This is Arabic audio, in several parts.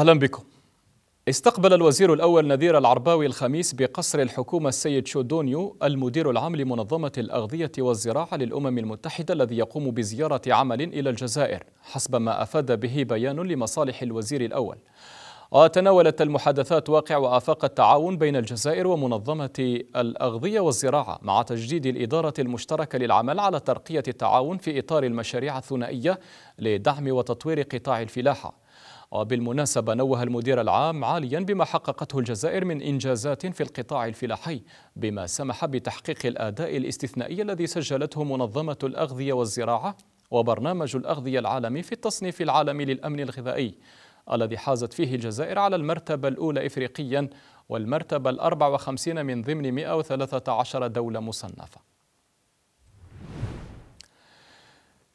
أهلا بكم استقبل الوزير الأول نذير العرباوي الخميس بقصر الحكومة السيد شودونيو المدير العام لمنظمة الأغذية والزراعة للأمم المتحدة الذي يقوم بزيارة عمل إلى الجزائر حسب ما أفاد به بيان لمصالح الوزير الأول وتناولت المحادثات واقع وآفاق التعاون بين الجزائر ومنظمة الأغذية والزراعة مع تجديد الإدارة المشتركة للعمل على ترقية التعاون في إطار المشاريع الثنائية لدعم وتطوير قطاع الفلاحة وبالمناسبة نوه المدير العام عاليا بما حققته الجزائر من إنجازات في القطاع الفلاحي بما سمح بتحقيق الأداء الاستثنائي الذي سجلته منظمة الأغذية والزراعة وبرنامج الأغذية العالمي في التصنيف العالمي للأمن الغذائي الذي حازت فيه الجزائر على المرتبة الأولى إفريقيا والمرتبة الأربع وخمسين من ضمن 113 دولة مصنفة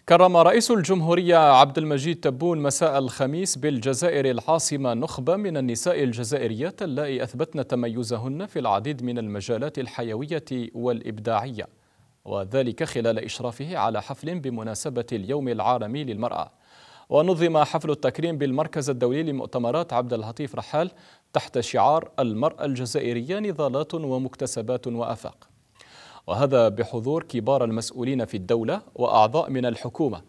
كرم رئيس الجمهورية عبد المجيد تبون مساء الخميس بالجزائر العاصمة نخبة من النساء الجزائريات اللائي أثبتن تميزهن في العديد من المجالات الحيوية والإبداعية وذلك خلال إشرافه على حفل بمناسبة اليوم العالمي للمرأة ونظم حفل التكريم بالمركز الدولي لمؤتمرات عبد اللطيف رحال تحت شعار المرأة الجزائرية نضالات ومكتسبات وآفاق وهذا بحضور كبار المسؤولين في الدولة وأعضاء من الحكومة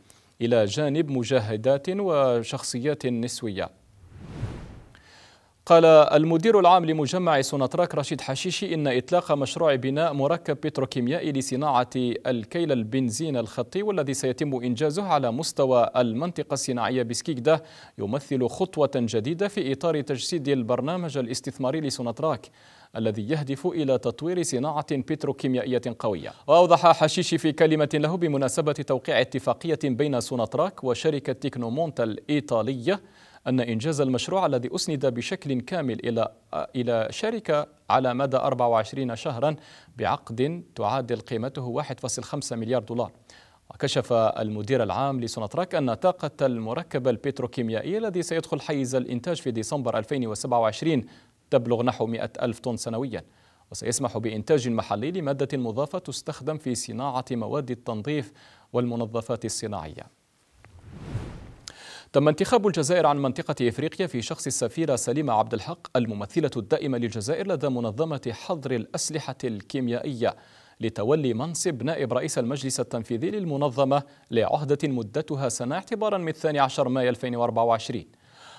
إلى جانب مجاهدات وشخصيات نسوية قال المدير العام لمجمع سوناتراك رشيد حشيشي إن إطلاق مشروع بناء مركب بتروكيميائي لصناعة الكيل البنزين الخطي والذي سيتم إنجازه على مستوى المنطقة الصناعية بسكيكدا يمثل خطوة جديدة في إطار تجسيد البرنامج الاستثماري لسوناتراك الذي يهدف إلى تطوير صناعة بتروكيميائية قوية وأوضح حشيشي في كلمة له بمناسبة توقيع اتفاقية بين سوناتراك وشركة تكنومونت الإيطالية أن إنجاز المشروع الذي أسند بشكل كامل إلى إلى شركة على مدى 24 شهرا بعقد تعادل قيمته 1.5 مليار دولار وكشف المدير العام لسوناتراك أن طاقة المركب البتروكيميائي الذي سيدخل حيز الإنتاج في ديسمبر 2027 تبلغ نحو 100 ألف طن سنويا وسيسمح بإنتاج محلي لمادة مضافة تستخدم في صناعة مواد التنظيف والمنظفات الصناعية تم انتخاب الجزائر عن منطقة إفريقيا في شخص السفيرة سليمة عبد الحق الممثلة الدائمة للجزائر لدى منظمة حظر الأسلحة الكيميائية لتولي منصب نائب رئيس المجلس التنفيذي للمنظمة لعهدة مدتها سنة اعتبارا من 12 مايو 2024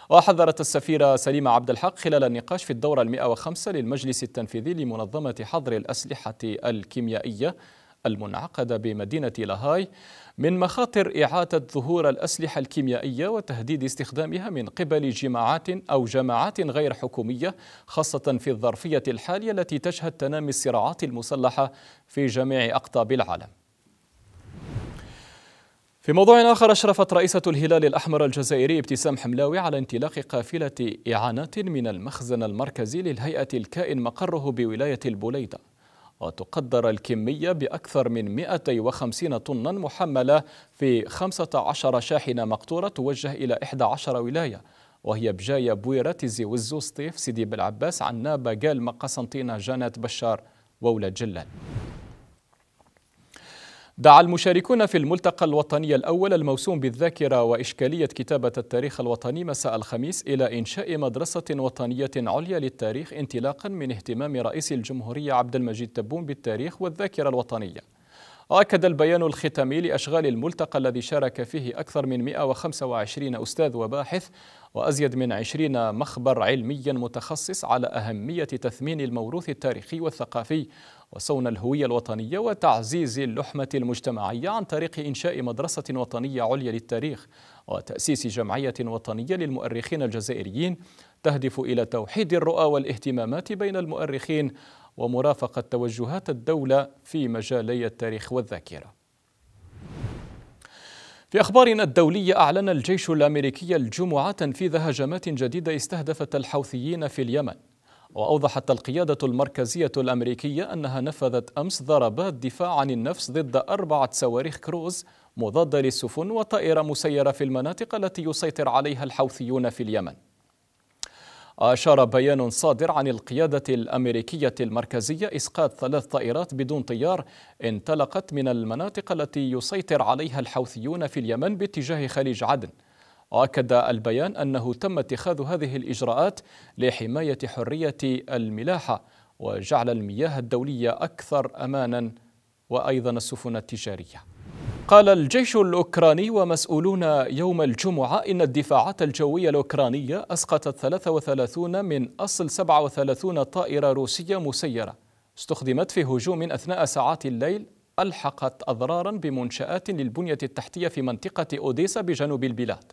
وحذرت السفيرة سليمة عبد الحق خلال النقاش في الدورة المئة وخمسة للمجلس التنفيذي لمنظمة حظر الأسلحة الكيميائية المنعقدة بمدينة لاهاي من مخاطر إعادة ظهور الأسلحة الكيميائية وتهديد استخدامها من قبل جماعات أو جماعات غير حكومية خاصة في الظرفية الحالية التي تشهد تنامي الصراعات المسلحة في جميع أقطاب العالم في موضوع آخر أشرفت رئيسة الهلال الأحمر الجزائري ابتسام حملاوي على انطلاق قافلة إعانات من المخزن المركزي للهيئة الكائن مقره بولاية البوليدة وتقدر الكمية بأكثر من 250 طنا محملة في 15 شاحنة مقطورة توجه إلى 11 ولاية وهي بجاية بويرة تيزي وزو سطيف سيدي بلعباس عنابة قال مقسنطينة جانات بشار وولاد جلال دعا المشاركون في الملتقى الوطني الأول الموسوم بالذاكرة وإشكالية كتابة التاريخ الوطني مساء الخميس إلى إنشاء مدرسة وطنية عليا للتاريخ انطلاقا من اهتمام رئيس الجمهورية عبد المجيد تبون بالتاريخ والذاكرة الوطنية وأكد البيان الختامي لأشغال الملتقى الذي شارك فيه أكثر من 125 أستاذ وباحث وأزيد من 20 مخبر علمي متخصص على أهمية تثمين الموروث التاريخي والثقافي وصون الهوية الوطنية وتعزيز اللحمة المجتمعية عن طريق إنشاء مدرسة وطنية عليا للتاريخ وتأسيس جمعية وطنية للمؤرخين الجزائريين تهدف إلى توحيد الرؤى والاهتمامات بين المؤرخين ومرافقة توجهات الدولة في مجالي التاريخ والذاكرة في أخبارنا الدولية أعلن الجيش الأمريكي الجمعة تنفيذ هجمات جديدة استهدفت الحوثيين في اليمن وأوضحت القيادة المركزية الأمريكية أنها نفذت أمس ضربات دفاع عن النفس ضد أربعة صواريخ كروز مضادة للسفن وطائرة مسيرة في المناطق التي يسيطر عليها الحوثيون في اليمن أشار بيان صادر عن القيادة الأمريكية المركزية إسقاط ثلاث طائرات بدون طيار انطلقت من المناطق التي يسيطر عليها الحوثيون في اليمن باتجاه خليج عدن وأكد البيان أنه تم اتخاذ هذه الإجراءات لحماية حرية الملاحة وجعل المياه الدولية أكثر أمانا وأيضا السفن التجارية قال الجيش الأوكراني ومسؤولون يوم الجمعة إن الدفاعات الجوية الأوكرانية أسقطت 33 من أصل 37 طائرة روسية مسيرة استخدمت في هجوم أثناء ساعات الليل ألحقت أضرارا بمنشآت للبنية التحتية في منطقة أوديسا بجنوب البلاد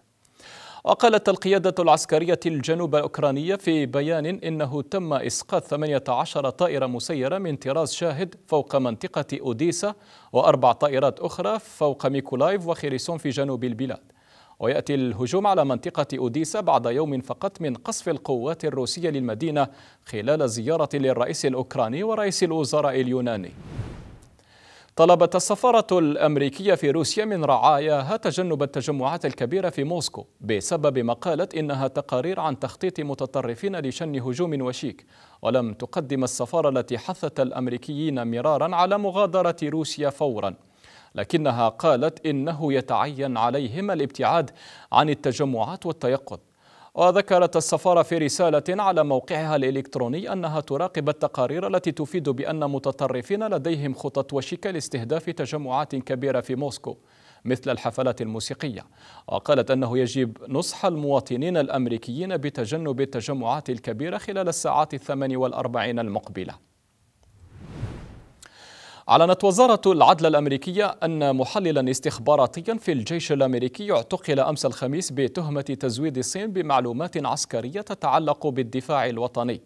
وقالت القيادة العسكرية الجنوب الأوكرانية في بيان إنه تم إسقاط 18 طائرة مسيرة من طراز شاهد فوق منطقة أوديسا وأربع طائرات أخرى فوق ميكولايف وخيرسون في جنوب البلاد ويأتي الهجوم على منطقة أوديسا بعد يوم فقط من قصف القوات الروسية للمدينة خلال زيارة للرئيس الأوكراني ورئيس الوزراء اليوناني طلبت السفارة الأمريكية في روسيا من رعاياها تجنب التجمعات الكبيرة في موسكو بسبب ما قالت إنها تقارير عن تخطيط متطرفين لشن هجوم وشيك ولم تقدم السفارة التي حثت الأمريكيين مرارا على مغادرة روسيا فورا لكنها قالت إنه يتعين عليهم الابتعاد عن التجمعات والتيقظ وذكرت السفارة في رسالة على موقعها الإلكتروني أنها تراقب التقارير التي تفيد بأن متطرفين لديهم خطط وشيكة لاستهداف تجمعات كبيرة في موسكو مثل الحفلات الموسيقية وقالت أنه يجب نصح المواطنين الأمريكيين بتجنب التجمعات الكبيرة خلال الساعات الثمان والأربعين المقبلة أعلنت وزارة العدل الأمريكية أن محللا استخباراتيا في الجيش الأمريكي اعتقل أمس الخميس بتهمة تزويد الصين بمعلومات عسكرية تتعلق بالدفاع الوطني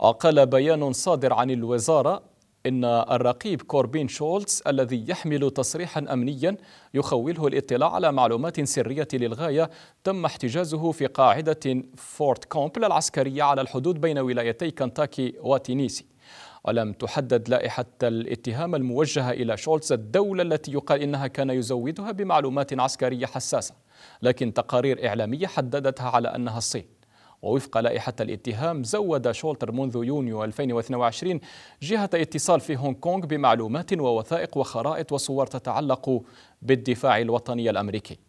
أقل بيان صادر عن الوزارة إن الرقيب كوربين شولتز الذي يحمل تصريحا أمنيا يخوله الاطلاع على معلومات سرية للغاية تم احتجازه في قاعدة فورت كومبل العسكرية على الحدود بين ولايتي كنتاكي وتينيسي ولم تحدد لائحة الاتهام الموجهة إلى شولتز الدولة التي يقال إنها كان يزودها بمعلومات عسكرية حساسة لكن تقارير إعلامية حددتها على أنها الصين ووفق لائحة الاتهام زود شولتر منذ يونيو 2022 جهة اتصال في هونغ كونغ بمعلومات ووثائق وخرائط وصور تتعلق بالدفاع الوطني الأمريكي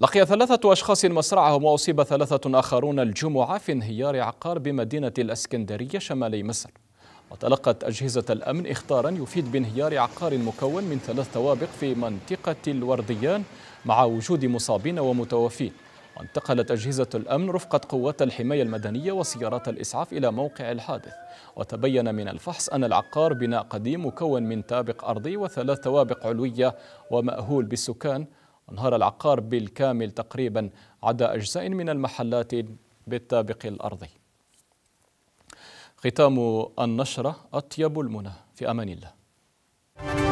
لقي ثلاثة أشخاص مصرعهم وأصيب ثلاثة آخرون الجمعة في انهيار عقار بمدينة الأسكندرية شمالي مصر وتلقت أجهزة الأمن إخطارا يفيد بانهيار عقار مكون من ثلاث طوابق في منطقة الورديان مع وجود مصابين ومتوفين وانتقلت أجهزة الأمن رفقة قوات الحماية المدنية وسيارات الإسعاف إلى موقع الحادث وتبين من الفحص أن العقار بناء قديم مكون من تابق أرضي وثلاث طوابق علوية ومأهول بالسكان انهار العقار بالكامل تقريبا عدا أجزاء من المحلات بالتابق الأرضي ختام النشرة أطيب المنى في أمان الله